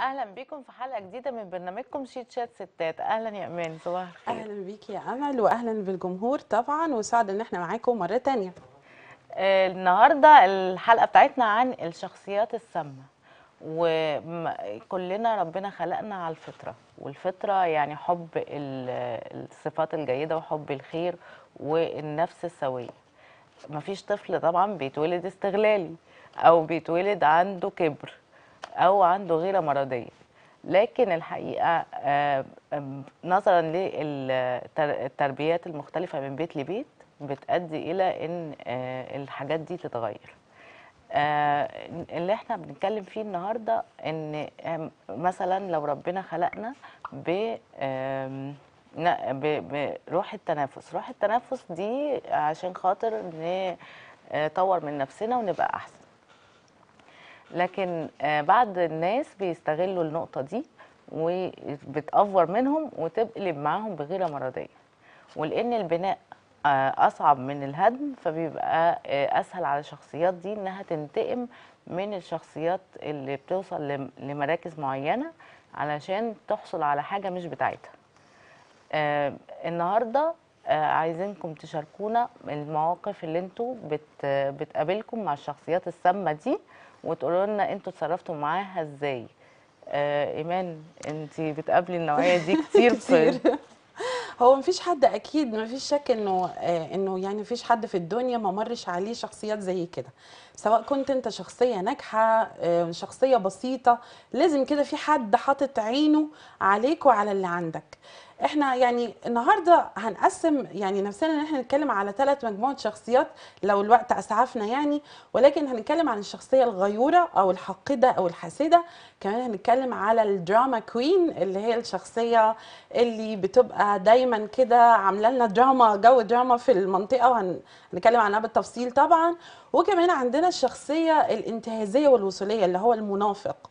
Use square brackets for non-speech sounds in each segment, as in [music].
اهلا بيكم في حلقه جديده من برنامجكم شيت شات ستات اهلا يا امان صباح الخير اهلا بيكي يا امل واهلا بالجمهور طبعا وسعد ان احنا معاكم مره تانية آه النهارده الحلقه بتاعتنا عن الشخصيات السامه وكلنا ربنا خلقنا على الفطره والفطره يعني حب الصفات الجيده وحب الخير والنفس السويه مفيش طفل طبعا بيتولد استغلالي او بيتولد عنده كبر او عنده غيره مرضيه لكن الحقيقه آه، نظرا للتربيات المختلفه من بيت لبيت بتؤدي الى ان آه، الحاجات دي تتغير آه، اللي احنا بنتكلم فيه النهارده ان مثلا لو ربنا خلقنا ب بروح التنافس روح التنافس دي عشان خاطر نطور من نفسنا ونبقى احسن لكن آه، بعض الناس بيستغلوا النقطة دي وبتأفور منهم وتقلب معاهم بغيرة مرضية ولأن البناء آه، أصعب من الهدم فبيبقى آه، أسهل على الشخصيات دي إنها تنتقم من الشخصيات اللي بتوصل لمراكز معينة علشان تحصل على حاجة مش بتاعتها النهاردة عايزينكم تشاركونا المواقف اللي انتوا بتقابلكم مع الشخصيات السامة دي وتقولوا لنا انتوا اتصرفتوا معاها ازاي آه ايمان انت بتقابلي النوعيه دي [laughs] كتير, كتير. هو مفيش حد اكيد مفيش شك انه آه انه يعني مفيش حد في الدنيا ما مرش عليه شخصيات زي كده سواء كنت انت شخصيه ناجحه آه شخصيه بسيطه لازم كده في حد حاطط عينه عليك وعلى اللي عندك احنا يعني النهارده هنقسم يعني نفسنا ان احنا نتكلم على ثلاث مجموعه شخصيات لو الوقت اسعفنا يعني ولكن هنتكلم عن الشخصيه الغيوره او الحاقده او الحاسده كمان هنتكلم على الدراما كوين اللي هي الشخصيه اللي بتبقى دايما كده عامله لنا دراما جو دراما في المنطقه وهنتكلم عنها بالتفصيل طبعا وكمان عندنا الشخصيه الانتهازيه والوصوليه اللي هو المنافق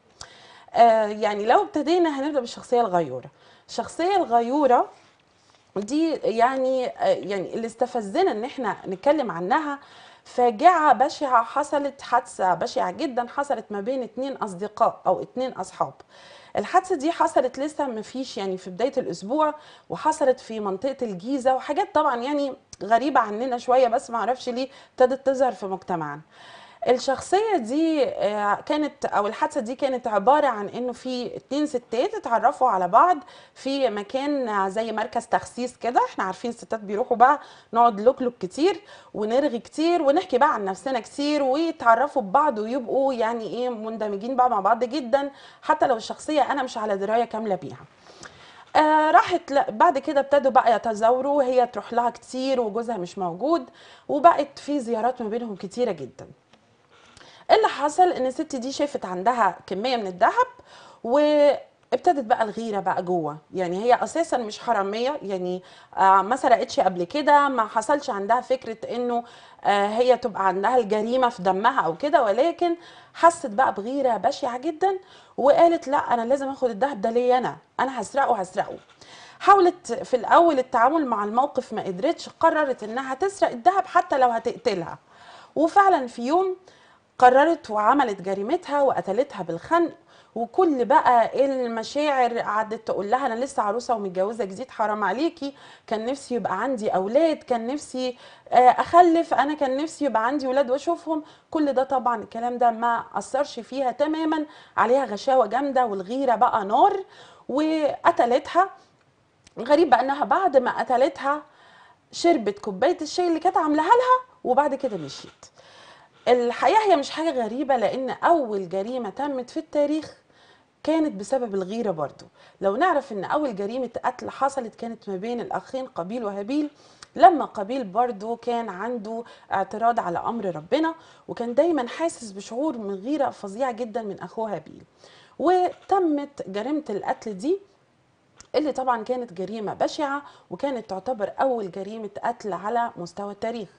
آه يعني لو ابتدينا هنبدا بالشخصيه الغيوره الشخصيه الغيوره دي يعني يعني اللي استفزنا ان احنا نتكلم عنها فاجعة بشعة حصلت حادثة بشعة جدا حصلت ما بين اتنين أصدقاء أو اتنين أصحاب الحادثة دي حصلت لسه ما فيش يعني في بداية الأسبوع وحصلت في منطقة الجيزة وحاجات طبعا يعني غريبة عننا شوية بس معرفش ليه ابتدت تظهر في مجتمعنا الشخصيه دي آه، كانت او الحادثه دي كانت عباره عن انه في اتنين ستات اتعرفوا على بعض في مكان زي مركز تخسيس كده احنا عارفين الستات بيروحوا بقى نقعد لوك كتير ونرغي كتير ونحكي بقى عن نفسنا كتير ويتعرفوا ببعض ويبقوا يعني ايه مندمجين بقى مع بعض جدا حتى لو الشخصيه انا مش على درايه كامله بيها آه راحت بعد كده ابتدوا بقى يتزاوروا وهي تروح لها كتير وجوزها مش موجود وبقت في زيارات ما بينهم كتيره جدا إيه اللي حصل ان الست دي شافت عندها كميه من الذهب و ابتدت بقى الغيره بقى جوه يعني هي اساسا مش حراميه يعني آه ما سرقتش قبل كده ما حصلش عندها فكره انه آه هي تبقى عندها الجريمه في دمها او كده ولكن حست بقى بغيره بشعه جدا وقالت لا انا لازم اخد الذهب ده ليا انا انا هسرقه هسرقه حاولت في الاول التعامل مع الموقف ما قدرتش قررت انها تسرق الذهب حتى لو هتقتلها وفعلا في يوم قررت وعملت جريمتها وقتلتها بالخنق وكل بقى المشاعر قعدت تقول لها انا لسه عروسه ومتجوزه جديد حرام عليكي كان نفسي يبقى عندي اولاد كان نفسي آه، اخلف انا كان نفسي يبقى عندي ولاد واشوفهم كل ده طبعا الكلام ده ما اثرش فيها تماما عليها غشاوه جامده والغيره بقى نار وقتلتها غريب بقى انها بعد ما قتلتها شربت كوبايه الشاي اللي كانت عاملاها لها وبعد كده مشيت الحقيقه هي مش حاجه غريبه لان اول جريمه تمت في التاريخ كانت بسبب الغيرة برضو لو نعرف ان اول جريمة قتل حصلت كانت ما بين الاخين قابيل وهابيل لما قابيل برضو كان عنده اعتراض على امر ربنا وكان دايما حاسس بشعور من غيرة فظيعة جدا من اخوه هابيل وتمت جريمة القتل دي اللي طبعا كانت جريمة بشعة وكانت تعتبر أول جريمة قتل على مستوى التاريخ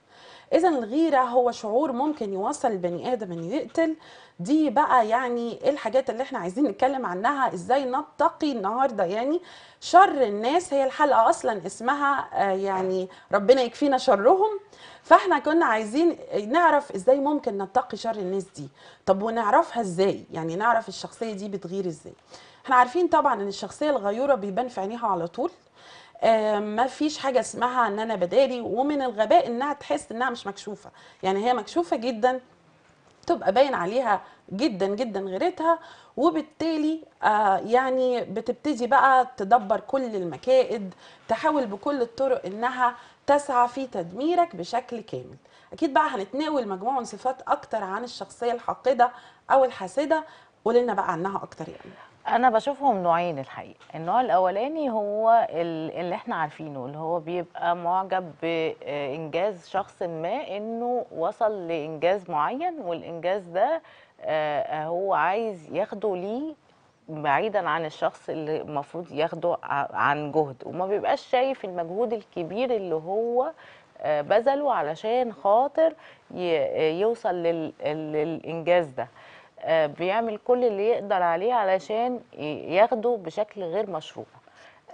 إذا الغيرة هو شعور ممكن يوصل البني آدم إنه يقتل دي بقى يعني إيه الحاجات اللي إحنا عايزين نتكلم عنها إزاي نتقي النهاردة يعني شر الناس هي الحلقة أصلا اسمها آه، يعني ربنا يكفينا شرهم فاحنا كنا عايزين نعرف ازاي ممكن نتقي شر الناس دي طب ونعرفها ازاي يعني نعرف الشخصيه دي بتغير ازاي احنا عارفين طبعا ان الشخصيه الغيوره بيبان في عينيها على طول ما فيش حاجه اسمها ان انا بداري ومن الغباء انها تحس انها مش مكشوفه يعني هي مكشوفه جدا تبقى باين عليها جدا جدا غيرتها وبالتالي آه، يعني بتبتدي بقى تدبر كل المكائد تحاول بكل الطرق انها تسعى في تدميرك بشكل كامل اكيد بقى هنتناول مجموعه من صفات اكتر عن الشخصيه الحاقده او الحاسده قولي لنا بقى عنها اكتر يعني انا بشوفهم نوعين الحقيقه النوع الاولاني هو اللي احنا عارفينه اللي هو بيبقى معجب بانجاز شخص ما انه وصل لانجاز معين والانجاز ده آه، هو عايز ياخده ليه بعيدا عن الشخص اللي المفروض ياخده عن جهد وما بيبقاش شايف المجهود الكبير اللي هو آه، بذله علشان خاطر يوصل للانجاز ده آه، بيعمل كل اللي يقدر عليه علشان ياخده بشكل غير مشروع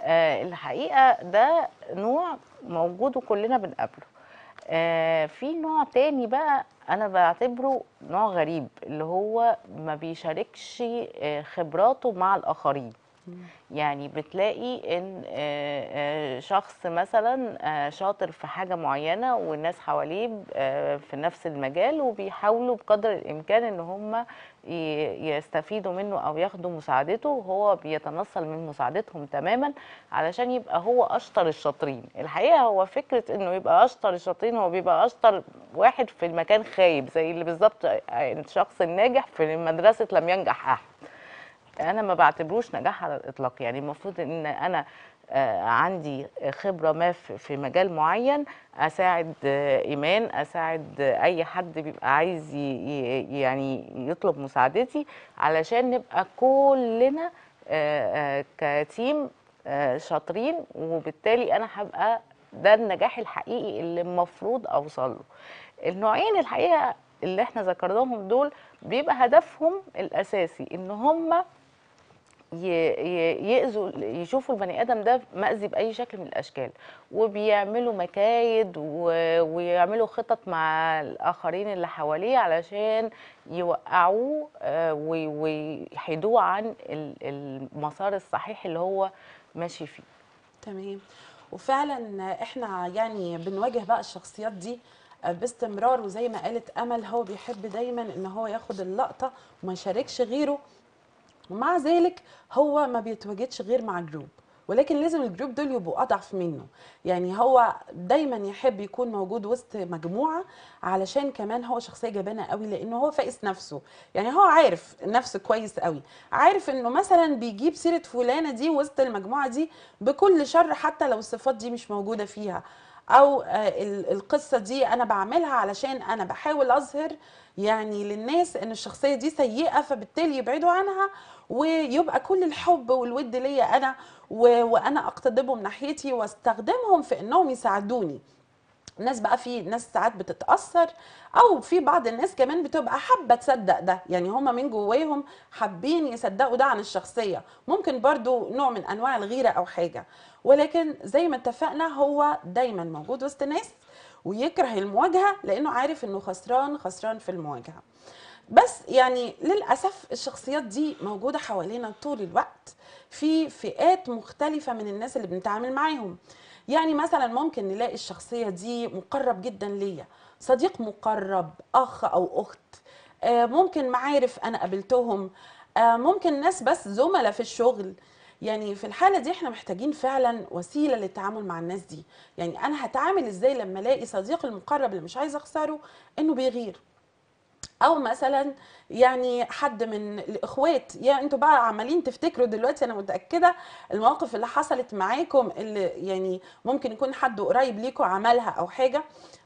آه، الحقيقه ده نوع موجود وكلنا بنقابله آه، في نوع تاني بقى انا بعتبره نوع غريب اللي هو ما بيشاركش خبراته مع الاخرين يعني بتلاقي ان آه، آه، شخص مثلا آه، شاطر في حاجه معينه والناس حواليه في نفس المجال وبيحاولوا بقدر الامكان ان هم يستفيدوا منه او ياخدوا مساعدته هو بيتنصل من مساعدتهم تماما علشان يبقى هو اشطر الشاطرين الحقيقه هو فكره انه يبقى اشطر الشاطرين هو بيبقى اشطر واحد في المكان خايب زي اللي بالظبط الشخص الناجح في مدرسه لم ينجح احد انا ما بعتبروش نجاح على الاطلاق يعني المفروض ان انا آه، عندي خبره ما في مجال معين اساعد آه، ايمان اساعد آه، اي حد بيبقى عايز يعني يطلب مساعدتي علشان نبقى كلنا كتيم شاطرين وبالتالي انا هبقى ده النجاح الحقيقي اللي المفروض اوصل له النوعين الحقيقه اللي احنا ذكرناهم دول بيبقى هدفهم الاساسي ان هم يأذوا يشوفوا البني ادم ده مأذي باي شكل من الاشكال وبيعملوا مكايد ويعملوا خطط مع الاخرين اللي حواليه علشان يوقعوه آه، ويحيدوه عن المسار الصحيح اللي هو ماشي فيه تمام وفعلا احنا يعني بنواجه بقى الشخصيات دي آه، باستمرار وزي ما قالت امل هو بيحب دايما ان هو ياخد اللقطه وما يشاركش غيره ومع ذلك هو ما بيتواجدش غير مع جروب ولكن لازم الجروب دول يبقوا اضعف منه يعني هو دايما يحب يكون موجود وسط مجموعه علشان كمان هو شخصيه جبانه قوي لان هو فائس نفسه يعني هو عارف نفسه كويس قوي عارف انه مثلا بيجيب سيره فلانه دي وسط المجموعه دي بكل شر حتى لو الصفات دي مش موجوده فيها او آه، القصه دي انا بعملها علشان انا بحاول اظهر يعني للناس ان الشخصيه دي سيئه فبالتالي يبعدوا عنها ويبقى كل الحب والود ليا انا و... وانا اقتضبهم ناحيتي واستخدمهم في انهم يساعدوني الناس بقى في ناس ساعات بتتاثر او في بعض الناس كمان بتبقى حابه تصدق ده يعني هما من جواهم حابين يصدقوا ده عن الشخصيه ممكن برضو نوع من انواع الغيره او حاجه ولكن زي ما اتفقنا هو دايما موجود وسط ناس ويكره المواجهه لانه عارف انه خسران خسران في المواجهه بس يعني للاسف الشخصيات دي موجوده حوالينا طول الوقت في فئات مختلفه من الناس اللي بنتعامل معاهم يعني مثلا ممكن نلاقي الشخصيه دي مقرب جدا ليا صديق مقرب اخ او اخت آه، ممكن معارف انا قابلتهم آه، ممكن ناس بس زملاء في الشغل يعني في الحالة دي احنا محتاجين فعلا وسيلة للتعامل مع الناس دي يعني انا هتعامل ازاي لما الاقي صديقي المقرب اللي مش عايزه اخسره انه بيغير او مثلا يعني حد من الاخوات يعني انتوا بقى عمالين تفتكروا دلوقتي انا متاكده المواقف اللي حصلت معاكم اللي يعني ممكن يكون حد قريب ليكوا عملها او حاجه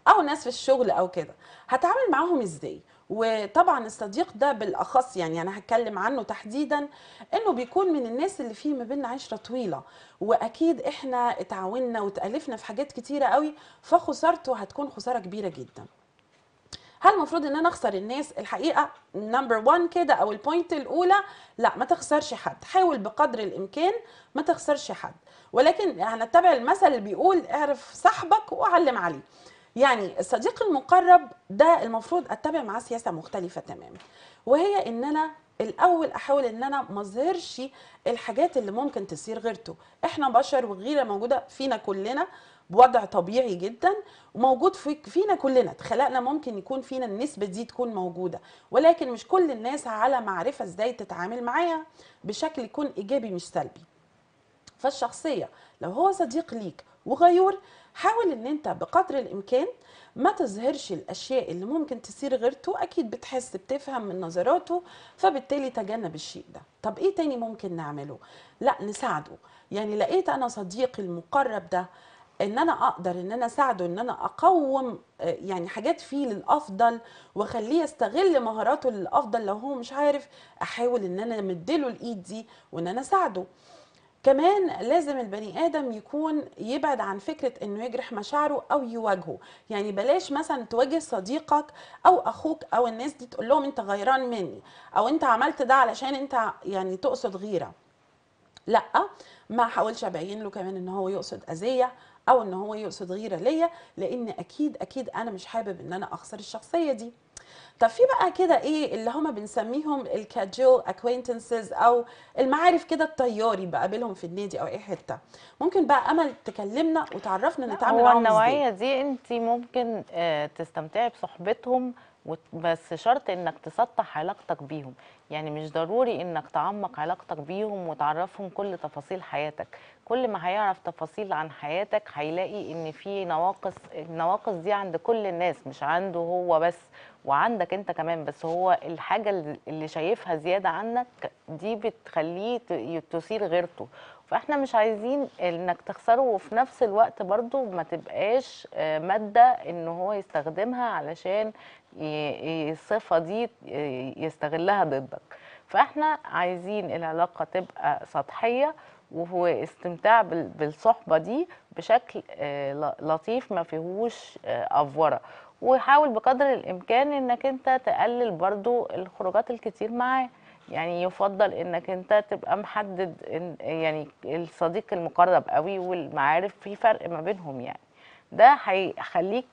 او ناس في الشغل او كده هتعامل معاهم ازاي وطبعا الصديق ده بالاخص يعني انا هتكلم عنه تحديدا انه بيكون من الناس اللي فيه ما بيننا عشره طويله واكيد احنا اتعاوننا وتالفنا في حاجات كتيره قوي فخسارته هتكون خساره كبيره جدا هل المفروض ان انا اخسر الناس الحقيقه نمبر 1 كده او البوينت الاولى لا ما تخسرش حد حاول بقدر الامكان ما تخسرش حد ولكن هنتبع المثل اللي بيقول اعرف صاحبك وعلم عليه يعني الصديق المقرب ده المفروض اتبع معاه سياسه مختلفه تماما وهي ان انا الاول احاول ان انا ما اظهرش الحاجات اللي ممكن تصير غيرته احنا بشر والغيره موجوده فينا كلنا بوضع طبيعي جدا وموجود فينا كلنا اتخلقنا ممكن يكون فينا النسبه دي تكون موجوده ولكن مش كل الناس على معرفه ازاي تتعامل معايا بشكل يكون ايجابي مش سلبي فالشخصيه لو هو صديق ليك وغيور حاول ان انت بقدر الامكان ما تظهرش الاشياء اللي ممكن تصير غيرته اكيد بتحس بتفهم من نظراته فبالتالي تجنب الشيء ده طب ايه تاني ممكن نعمله لا نساعده يعني لقيت انا صديقي المقرب ده ان انا اقدر ان انا اساعده ان انا اقوم آه، يعني حاجات فيه للافضل واخليه يستغل مهاراته للافضل لو هو مش عارف احاول ان انا مديله الايد دي وان انا اساعده كمان لازم البني ادم يكون يبعد عن فكره انه يجرح مشاعره او يواجهه يعني بلاش مثلا تواجه صديقك او اخوك او الناس دي تقول لهم انت غيران مني او انت عملت ده علشان انت يعني تقصد غيره لا ما حاولش ابين له كمان ان هو يقصد اذيه او ان هو يقصد غيره ليا لان اكيد اكيد انا مش حابب ان انا اخسر الشخصيه دي طب في بقى كده ايه اللي هما بنسميهم الكاجول اكوينتنسز او المعارف كده الطياري بقابلهم في النادي او اي حته ممكن بقى امل تكلمنا وتعرفنا نتعامل معاهم النوعيه دي انت ممكن آه، تستمتعي بصحبتهم بس شرط انك تسطح علاقتك بيهم يعني مش ضروري انك تعمق علاقتك بيهم وتعرفهم كل تفاصيل حياتك كل ما هيعرف تفاصيل عن حياتك هيلاقي ان في نواقص النواقص دي عند كل الناس مش عنده هو بس وعندك انت كمان بس هو الحاجه اللي شايفها زياده عنك دي بتخليه تثير غيرته فاحنا مش عايزين انك تخسره وفي نفس الوقت برضو ما تبقاش آه، مادة ان هو يستخدمها علشان الصفة دي آه، يستغلها ضدك فاحنا عايزين العلاقة تبقى سطحية وهو استمتاع بالصحبة دي بشكل آه، لطيف ما فيهوش أفورة وحاول بقدر الإمكان إنك أنت تقلل برضو الخروجات الكتير معاه يعني يفضل انك انت تبقى محدد إن يعني الصديق المقرب قوي والمعارف في فرق ما بينهم يعني ده هيخليك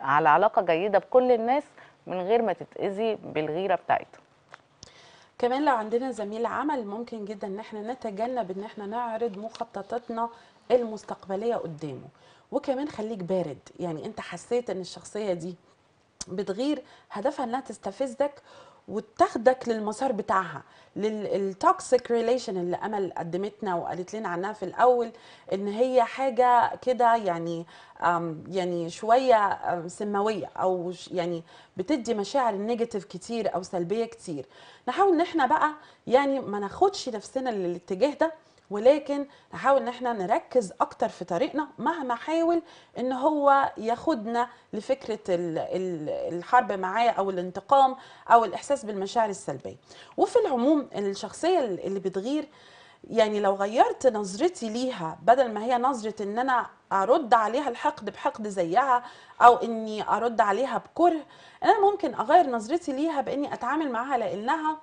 على علاقه جيده بكل الناس من غير ما تتاذي بالغيره بتاعتهم كمان لو عندنا زميل عمل ممكن جدا ان احنا نتجنب ان احنا نعرض مخططاتنا المستقبليه قدامه وكمان خليك بارد يعني انت حسيت ان الشخصيه دي بتغير هدفها انها تستفزك وتاخدك للمسار بتاعها للتوكسيك ريليشن اللي امل قدمتنا وقالت لنا عنها في الاول ان هي حاجه كده يعني يعني شويه سماويه او يعني بتدي مشاعر نيجاتيف كتير او سلبيه كتير نحاول ان احنا بقى يعني ما ناخدش نفسنا للاتجاه ده ولكن نحاول ان احنا نركز اكتر في طريقنا مهما حاول ان هو ياخدنا لفكره الحرب معاه او الانتقام او الاحساس بالمشاعر السلبيه وفي العموم الشخصيه اللي بتغير يعني لو غيرت نظرتي ليها بدل ما هي نظرة ان انا ارد عليها الحقد بحقد زيها او اني ارد عليها بكره انا ممكن اغير نظرتي ليها باني اتعامل معاها لانها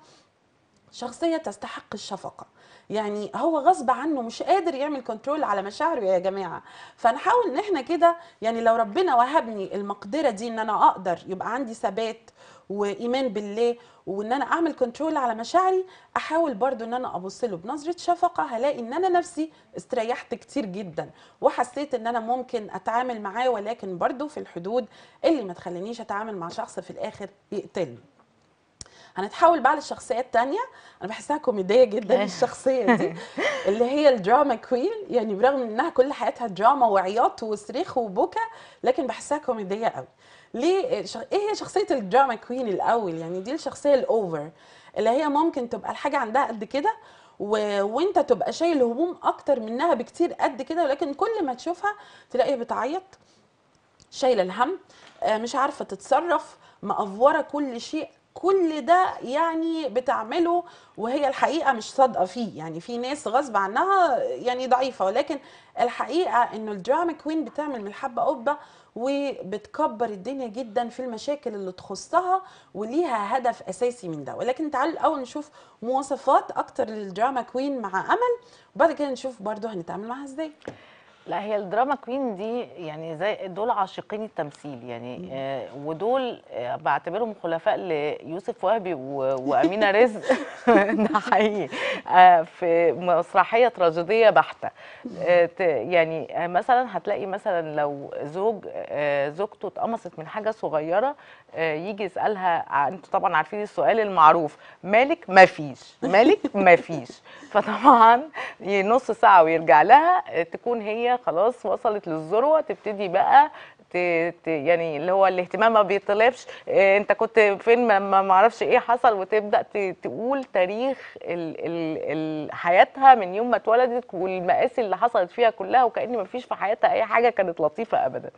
شخصية تستحق الشفقة يعني هو غصب عنه مش قادر يعمل كنترول على مشاعره يا جماعة فنحاول ان احنا كده يعني لو ربنا وهبني المقدرة دي ان انا اقدر يبقى عندي ثبات وايمان بالله وان انا اعمل كنترول على مشاعري احاول برضو ان انا ابص له بنظره شفقه هلاقي ان انا نفسي استريحت كتير جدا وحسيت ان انا ممكن اتعامل معاه ولكن برضو في الحدود اللي ما تخلينيش اتعامل مع شخص في الاخر يقتلني هنتحول بقى للشخصيه تانية انا بحسها كوميديه جدا [laughs] الشخصيه دي اللي هي الدراما كوين يعني برغم انها كل حياتها دراما وعياط وصريخ وبكا لكن بحسها كوميديه قوي ليه ايه هي شخصيه الدراما كوين الاول يعني دي الشخصيه الاوفر اللي هي ممكن تبقى الحاجه عندها قد كده و... وانت تبقى شايل هموم اكتر منها بكتير قد كده ولكن كل ما تشوفها تلاقيها بتعيط شايله الهم آه، مش عارفه تتصرف مأفوره كل شيء كل ده يعني بتعمله وهي الحقيقه مش صادقه فيه يعني في ناس غصب عنها يعني ضعيفه ولكن الحقيقه انه الدراما كوين بتعمل من الحبه قبه وبتكبر الدنيا جدا في المشاكل اللي تخصها وليها هدف اساسي من ده ولكن تعال الاول نشوف مواصفات اكتر للدراما كوين مع امل وبعد كده نشوف برضو هنتعامل معاها ازاي لا هي الدراما كوين دي يعني زي دول عاشقين التمثيل يعني آه ودول آه بعتبرهم خلفاء ليوسف وهبي وامينه رزق [laughs] [laughs] ده حقيقي آه في مسرحيه تراجيديه بحته آه يعني آه مثلا هتلاقي مثلا لو زوج آه زوجته اتقمصت من حاجه صغيره آه يجي يسالها انتوا طبعا عارفين السؤال المعروف مالك ما فيش مالك ما فيش [laughs] فطبعا نص ساعه ويرجع لها تكون هي خلاص وصلت للذروه تبتدي بقى يعني اللي هو الاهتمام ما بيطلبش آه، انت كنت فين ما معرفش ايه حصل وتبدا تقول تاريخ حياتها من يوم ما اتولدت والمقاس اللي حصلت فيها كلها وكاني ما فيش في حياتها اي حاجه كانت لطيفه ابدا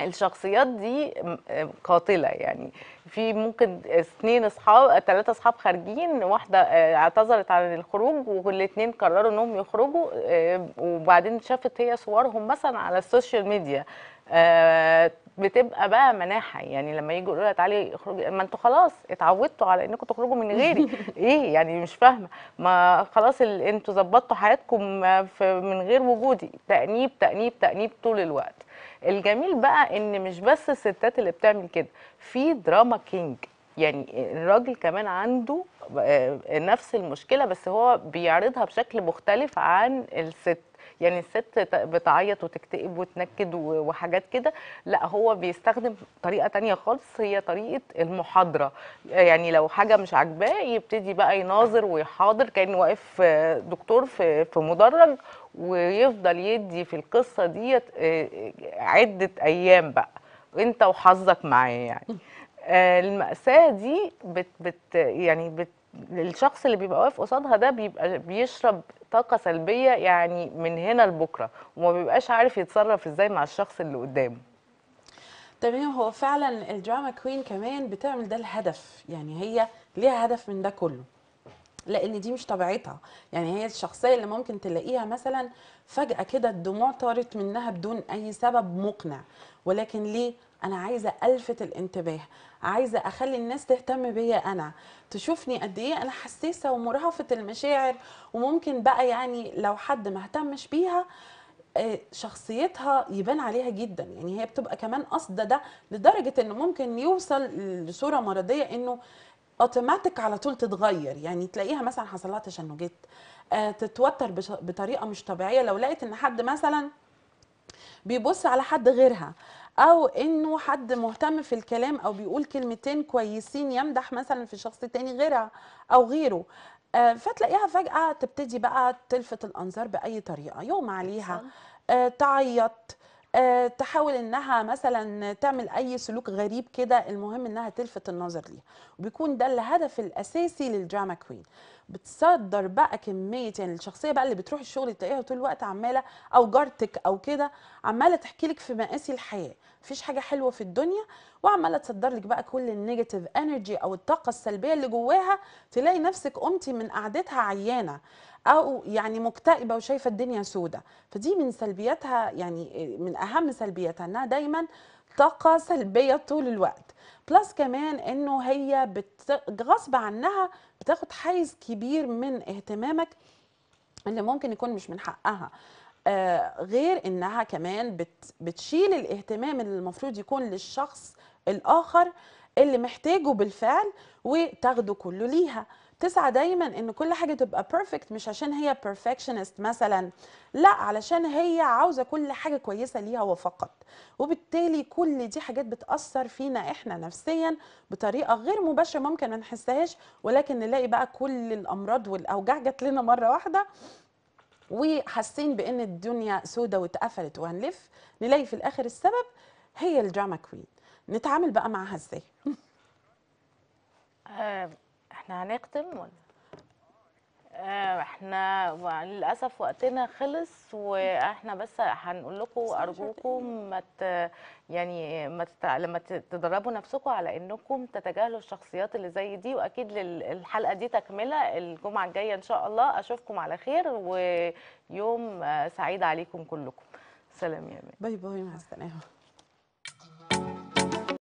الشخصيات دي قاتله يعني في ممكن اثنين اصحاب ثلاثه اصحاب خارجين واحده آه، اعتذرت عن الخروج والاثنين قرروا انهم يخرجوا آه، وبعدين شافت هي صورهم مثلا على السوشيال ميديا آه، بتبقى بقى مناحه يعني لما يجوا يقولوا لها تعالي اخرجي ما انتوا خلاص اتعودتوا على انكم تخرجوا من غيري [laughs] ايه يعني مش فاهمه ما خلاص انتوا ظبطتوا حياتكم من غير وجودي تانيب تانيب تانيب طول الوقت الجميل بقى ان مش بس الستات اللي بتعمل كده في دراما كينج يعني الراجل كمان عنده آه، نفس المشكله بس هو بيعرضها بشكل مختلف عن الست يعني الست بتعيط وتكتئب وتنكد وحاجات كده لا هو بيستخدم طريقه تانية خالص هي طريقه المحاضره يعني لو حاجه مش عاجباه يبتدي بقى يناظر ويحاضر كانه واقف آه، دكتور في في مدرج ويفضل يدي في القصه ديت آه، آه، عده ايام بقى انت وحظك معايا يعني المأساة دي بت بت يعني بت الشخص اللي بيبقى واقف قصادها ده بيبقى بيشرب طاقه سلبيه يعني من هنا لبكره وما بيبقاش عارف يتصرف ازاي مع الشخص اللي قدامه تمام هو فعلا الدراما كوين كمان بتعمل ده الهدف يعني هي ليها هدف من ده كله لان دي مش طبيعتها يعني هي الشخصيه اللي ممكن تلاقيها مثلا فجاه كده الدموع طارت منها بدون اي سبب مقنع ولكن ليه انا عايزه الفت الانتباه عايزه اخلي الناس تهتم بيا انا تشوفني قد ايه انا حساسه ومرهفه المشاعر وممكن بقى يعني لو حد ما اهتمش بيها آه، شخصيتها يبان عليها جدا يعني هي بتبقى كمان قاصده ده لدرجه انه ممكن يوصل لصوره مرضيه انه اوتوماتيك على طول تتغير يعني تلاقيها مثلا حصل لها تشنجات آه، تتوتر بطريقه مش طبيعيه لو لقيت ان حد مثلا بيبص على حد غيرها او انه حد مهتم في الكلام او بيقول كلمتين كويسين يمدح مثلا في شخص تاني غيرها او غيره آه، فتلاقيها فجأة تبتدي بقى تلفت الأنظار بأي طريقة يوم عليها آه، تعيط آه، تحاول انها مثلا تعمل اي سلوك غريب كده المهم انها تلفت النظر ليها وبيكون ده الهدف الاساسي للدراما كوين بتصدر بقى كميه يعني الشخصيه بقى اللي بتروح الشغل تلاقيها طول الوقت عماله او جارتك او كده عماله تحكي لك في مآسي الحياه مفيش حاجه حلوه في الدنيا وعماله تصدر لك بقى كل النيجاتيف انرجي او الطاقه السلبيه اللي جواها تلاقي نفسك قمتي من قعدتها عيانه او يعني مكتئبه وشايفه الدنيا سودة فدي من سلبياتها يعني من اهم سلبياتها انها دايما طاقه سلبيه طول الوقت بلس كمان انه هي غصب عنها بتاخد حيز كبير من اهتمامك اللي ممكن يكون مش من حقها آه غير انها كمان بت... بتشيل الاهتمام اللي المفروض يكون للشخص الاخر اللي محتاجه بالفعل وتاخده كله ليها تسعى دايما ان كل حاجه تبقى بيرفكت مش عشان هي بيرفكشنست مثلا لا علشان هي عاوزه كل حاجه كويسه ليها وفقط وبالتالي كل دي حاجات بتاثر فينا احنا نفسيا بطريقه غير مباشره ممكن ما نحسهاش ولكن نلاقي بقى كل الامراض والاوجاع جت لنا مره واحده وحاسين بان الدنيا سودة واتقفلت وهنلف نلاقي في الاخر السبب هي الدراما كوين نتعامل بقى معاها ازاي آه، احنا هنختم ولا آه، احنا للاسف وقتنا خلص واحنا بس هنقول لكم ارجوكم ما يعني ما لما تدربوا نفسكم على انكم تتجاهلوا الشخصيات اللي زي دي واكيد الحلقه دي تكمله الجمعه الجايه ان شاء الله اشوفكم على خير ويوم سعيد عليكم كلكم سلام يا مان باي باي مع السلامه